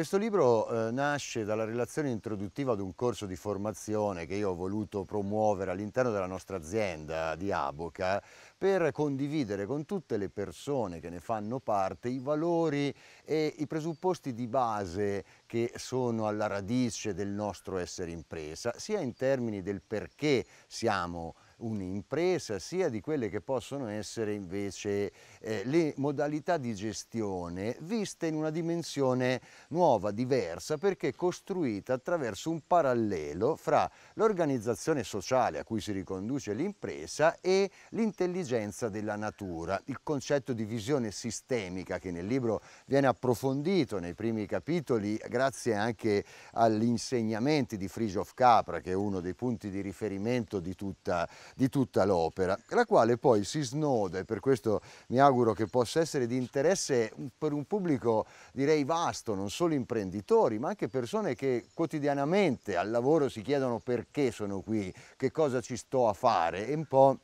Questo libro eh, nasce dalla relazione introduttiva ad un corso di formazione che io ho voluto promuovere all'interno della nostra azienda di Aboca per condividere con tutte le persone che ne fanno parte i valori e i presupposti di base che sono alla radice del nostro essere impresa, sia in termini del perché siamo impresa un'impresa sia di quelle che possono essere invece eh, le modalità di gestione viste in una dimensione nuova, diversa, perché costruita attraverso un parallelo fra l'organizzazione sociale a cui si riconduce l'impresa e l'intelligenza della natura, il concetto di visione sistemica che nel libro viene approfondito nei primi capitoli grazie anche agli insegnamenti di of Capra che è uno dei punti di riferimento di tutta di tutta l'opera, la quale poi si snoda e per questo mi auguro che possa essere di interesse per un pubblico direi vasto, non solo imprenditori, ma anche persone che quotidianamente al lavoro si chiedono perché sono qui, che cosa ci sto a fare e un po'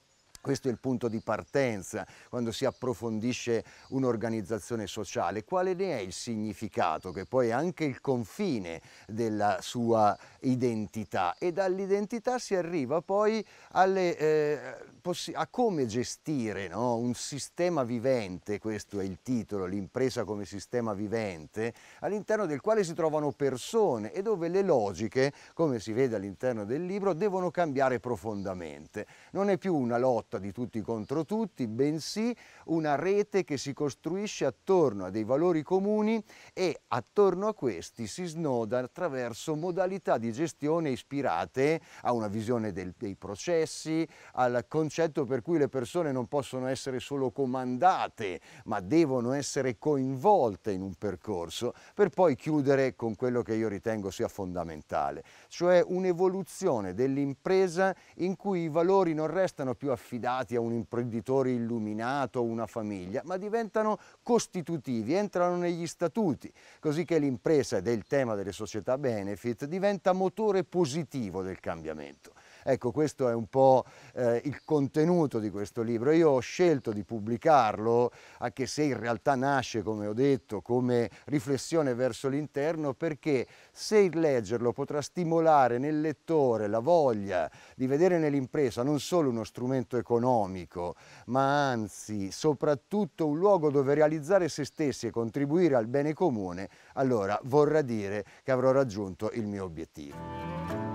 Questo è il punto di partenza quando si approfondisce un'organizzazione sociale. Quale ne è il significato, che poi è anche il confine della sua identità? E dall'identità si arriva poi alle, eh, a come gestire no? un sistema vivente, questo è il titolo, l'impresa come sistema vivente, all'interno del quale si trovano persone e dove le logiche, come si vede all'interno del libro, devono cambiare profondamente. Non è più una lotta lotta di tutti contro tutti, bensì una rete che si costruisce attorno a dei valori comuni e attorno a questi si snoda attraverso modalità di gestione ispirate a una visione del, dei processi, al concetto per cui le persone non possono essere solo comandate, ma devono essere coinvolte in un percorso, per poi chiudere con quello che io ritengo sia fondamentale, cioè un'evoluzione dell'impresa in cui i valori non restano più affidati affidati a un imprenditore illuminato o una famiglia, ma diventano costitutivi, entrano negli statuti, così che l'impresa ed è il tema delle società benefit diventa motore positivo del cambiamento. Ecco, questo è un po' eh, il contenuto di questo libro. Io ho scelto di pubblicarlo, anche se in realtà nasce, come ho detto, come riflessione verso l'interno, perché se il leggerlo potrà stimolare nel lettore la voglia di vedere nell'impresa non solo uno strumento economico, ma anzi soprattutto un luogo dove realizzare se stessi e contribuire al bene comune, allora vorrà dire che avrò raggiunto il mio obiettivo.